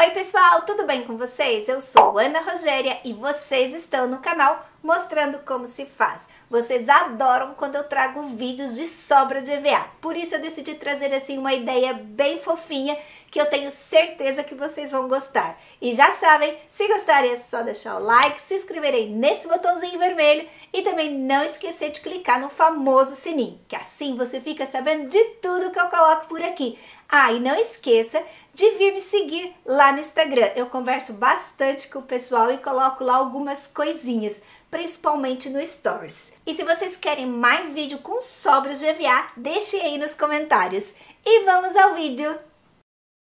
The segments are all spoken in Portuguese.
Oi pessoal, tudo bem com vocês? Eu sou Ana Rogéria e vocês estão no canal mostrando como se faz. Vocês adoram quando eu trago vídeos de sobra de EVA, por isso eu decidi trazer assim uma ideia bem fofinha que eu tenho certeza que vocês vão gostar. E já sabem, se gostarem é só deixar o like, se inscreverem nesse botãozinho vermelho e também não esquecer de clicar no famoso sininho, que assim você fica sabendo de tudo que eu coloco por aqui. Ah, e não esqueça de vir me seguir lá no Instagram. Eu converso bastante com o pessoal e coloco lá algumas coisinhas, principalmente no Stories. E se vocês querem mais vídeo com sobras de EVA, deixe aí nos comentários. E vamos ao vídeo!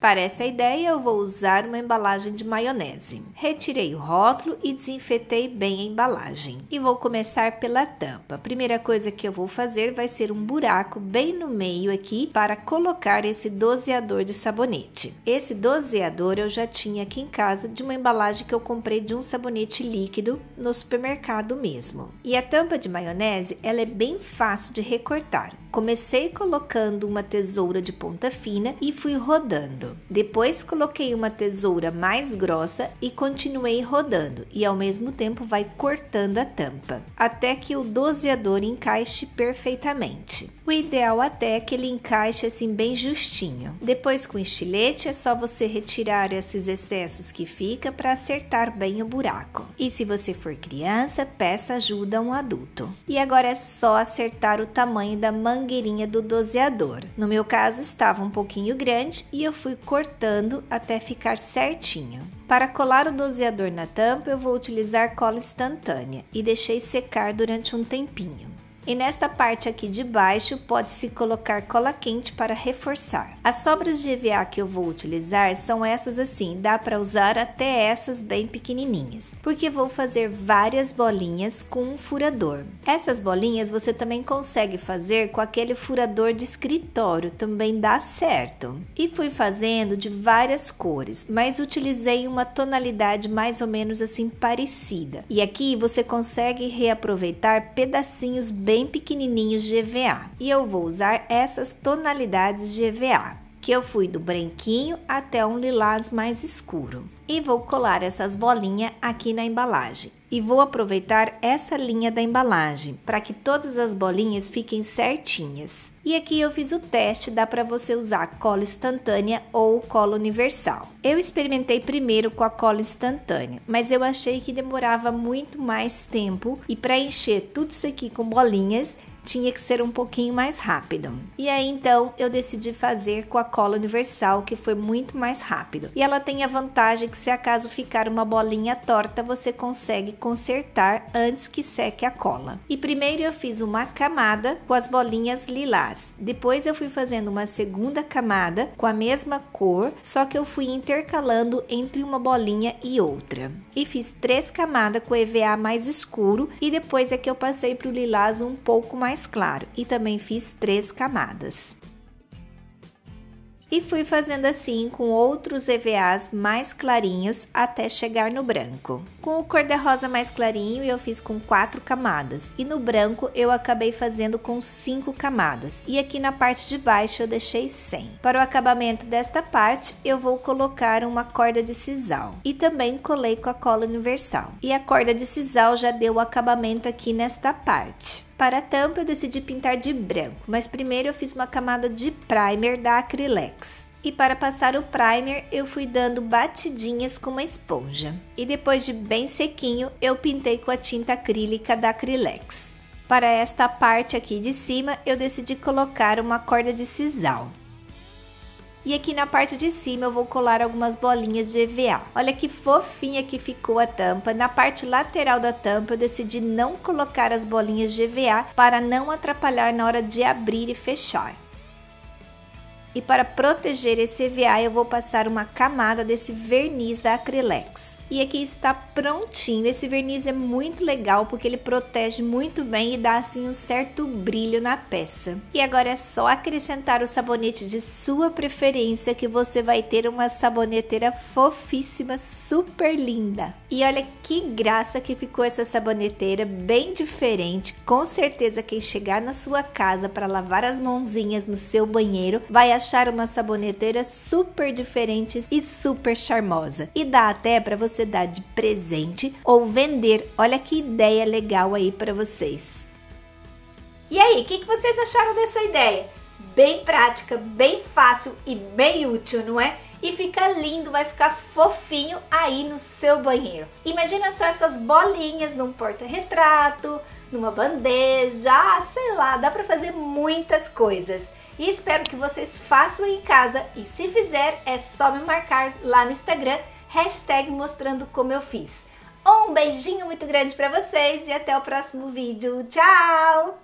Para essa ideia, eu vou usar uma embalagem de maionese. Retirei o rótulo e desinfetei bem a embalagem. E vou começar pela tampa. A primeira coisa que eu vou fazer vai ser um buraco bem no meio aqui para colocar esse doseador de sabonete. Esse doseador eu já tinha aqui em casa de uma embalagem que eu comprei de um sabonete líquido no supermercado mesmo. E a tampa de maionese, ela é bem fácil de recortar. Comecei colocando uma tesoura de ponta fina e fui rodando. Depois coloquei uma tesoura mais grossa e continuei rodando e ao mesmo tempo vai cortando a tampa, até que o doseador encaixe perfeitamente. O ideal até é que ele encaixe assim bem justinho. Depois com estilete é só você retirar esses excessos que fica para acertar bem o buraco. E se você for criança, peça ajuda a um adulto. E agora é só acertar o tamanho da mangueirinha do doseador. No meu caso estava um pouquinho grande e eu fui cortando até ficar certinho. Para colar o doseador na tampa, eu vou utilizar cola instantânea e deixei secar durante um tempinho. E nesta parte aqui de baixo pode-se colocar cola quente para reforçar. As sobras de EVA que eu vou utilizar são essas assim, dá para usar até essas bem pequenininhas, porque vou fazer várias bolinhas com um furador. Essas bolinhas você também consegue fazer com aquele furador de escritório, também dá certo. E fui fazendo de várias cores, mas utilizei uma tonalidade mais ou menos assim parecida. E aqui você consegue reaproveitar pedacinhos bem bem pequenininhos GVA. E eu vou usar essas tonalidades GVA que eu fui do branquinho até um lilás mais escuro. E vou colar essas bolinhas aqui na embalagem. E vou aproveitar essa linha da embalagem, para que todas as bolinhas fiquem certinhas. E aqui eu fiz o teste, dá para você usar cola instantânea ou cola universal. Eu experimentei primeiro com a cola instantânea, mas eu achei que demorava muito mais tempo. E para encher tudo isso aqui com bolinhas, tinha que ser um pouquinho mais rápido. E aí então eu decidi fazer com a cola universal, que foi muito mais rápido. E ela tem a vantagem que se acaso ficar uma bolinha torta, você consegue consertar antes que seque a cola. E primeiro eu fiz uma camada com as bolinhas lilás. Depois eu fui fazendo uma segunda camada com a mesma cor, só que eu fui intercalando entre uma bolinha e outra. E fiz três camadas com EVA mais escuro e depois é que eu passei para o lilás um pouco mais mais claro e também fiz três camadas. E fui fazendo assim com outros EVAs mais clarinhos até chegar no branco. Com o cor-de-rosa mais clarinho eu fiz com quatro camadas e no branco eu acabei fazendo com cinco camadas e aqui na parte de baixo eu deixei sem. Para o acabamento desta parte eu vou colocar uma corda de sisal e também colei com a cola universal. E a corda de sisal já deu o acabamento aqui nesta parte. Para a tampa eu decidi pintar de branco, mas primeiro eu fiz uma camada de primer da Acrylex. E para passar o primer, eu fui dando batidinhas com uma esponja. E depois de bem sequinho, eu pintei com a tinta acrílica da Acrylex. Para esta parte aqui de cima, eu decidi colocar uma corda de sisal. E aqui na parte de cima eu vou colar algumas bolinhas de EVA. Olha que fofinha que ficou a tampa. Na parte lateral da tampa eu decidi não colocar as bolinhas de EVA para não atrapalhar na hora de abrir e fechar. E para proteger esse EVA eu vou passar uma camada desse verniz da Acrylex. E aqui está prontinho. Esse verniz é muito legal porque ele protege muito bem e dá assim um certo brilho na peça. E agora é só acrescentar o sabonete de sua preferência que você vai ter uma saboneteira fofíssima, super linda. E olha que graça que ficou essa saboneteira, bem diferente. Com certeza quem chegar na sua casa para lavar as mãozinhas no seu banheiro vai achar uma saboneteira super diferente e super charmosa. E dá até para você sociedade presente ou vender. Olha que ideia legal aí para vocês. E aí, o que, que vocês acharam dessa ideia? Bem prática, bem fácil e bem útil, não é? e fica lindo, vai ficar fofinho aí no seu banheiro. Imagina só essas bolinhas num porta-retrato, numa bandeja, ah, sei lá, dá para fazer muitas coisas. E espero que vocês façam em casa e se fizer é só me marcar lá no Instagram hashtag mostrando como eu fiz. Um beijinho muito grande para vocês e até o próximo vídeo. Tchau!